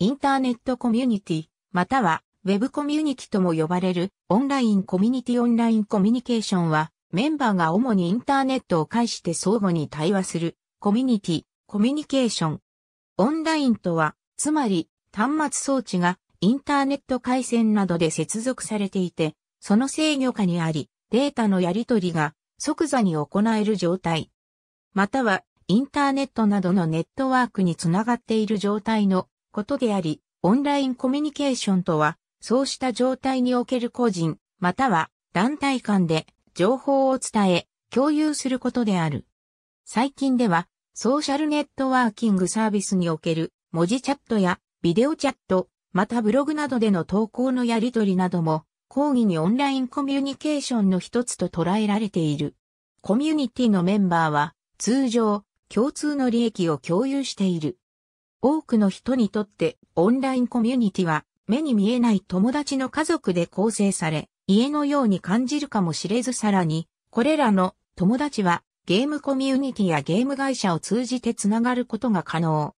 インターネットコミュニティ、またはウェブコミュニティとも呼ばれるオンラインコミュニティオンラインコミュニケーションはメンバーが主にインターネットを介して相互に対話するコミュニティ、コミュニケーション。オンラインとは、つまり端末装置がインターネット回線などで接続されていて、その制御下にあり、データのやり取りが即座に行える状態。または、インターネットなどのネットワークにつながっている状態のことであり、オンラインコミュニケーションとは、そうした状態における個人、または団体間で情報を伝え、共有することである。最近では、ソーシャルネットワーキングサービスにおける文字チャットやビデオチャット、またブログなどでの投稿のやり取りなども、講義にオンラインコミュニケーションの一つと捉えられている。コミュニティのメンバーは、通常、共通の利益を共有している。多くの人にとってオンラインコミュニティは目に見えない友達の家族で構成され、家のように感じるかもしれずさらに、これらの友達はゲームコミュニティやゲーム会社を通じてつながることが可能。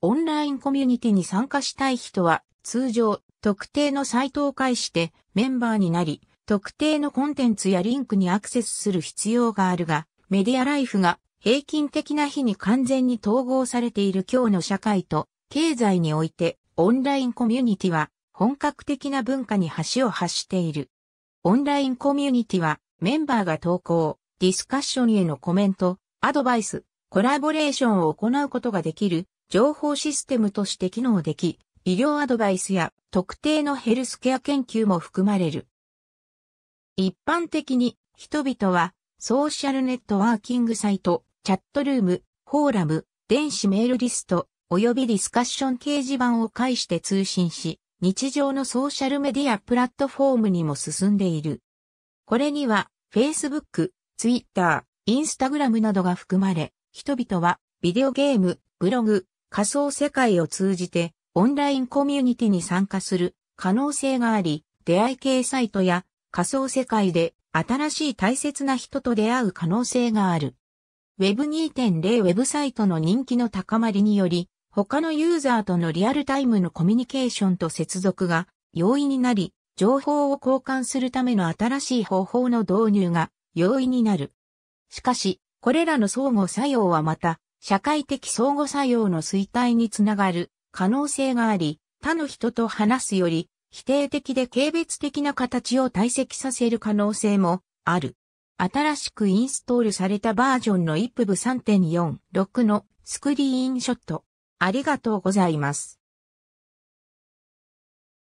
オンラインコミュニティに参加したい人は通常特定のサイトを介してメンバーになり、特定のコンテンツやリンクにアクセスする必要があるが、メディアライフが平均的な日に完全に統合されている今日の社会と経済においてオンラインコミュニティは本格的な文化に橋を発している。オンラインコミュニティはメンバーが投稿、ディスカッションへのコメント、アドバイス、コラボレーションを行うことができる情報システムとして機能でき、医療アドバイスや特定のヘルスケア研究も含まれる。一般的に人々はソーシャルネットワーキングサイトチャットルーム、フォーラム、電子メールリスト、及びディスカッション掲示板を介して通信し、日常のソーシャルメディアプラットフォームにも進んでいる。これには、Facebook、Twitter、Instagram などが含まれ、人々は、ビデオゲーム、ブログ、仮想世界を通じて、オンラインコミュニティに参加する可能性があり、出会い系サイトや仮想世界で新しい大切な人と出会う可能性がある。Web2.0 ウェブサイトの人気の高まりにより、他のユーザーとのリアルタイムのコミュニケーションと接続が容易になり、情報を交換するための新しい方法の導入が容易になる。しかし、これらの相互作用はまた、社会的相互作用の衰退につながる可能性があり、他の人と話すより、否定的で軽蔑的な形を堆積させる可能性もある。新しくインストールされたバージョンの IPV3.46 のスクリーンショット。ありがとうございます。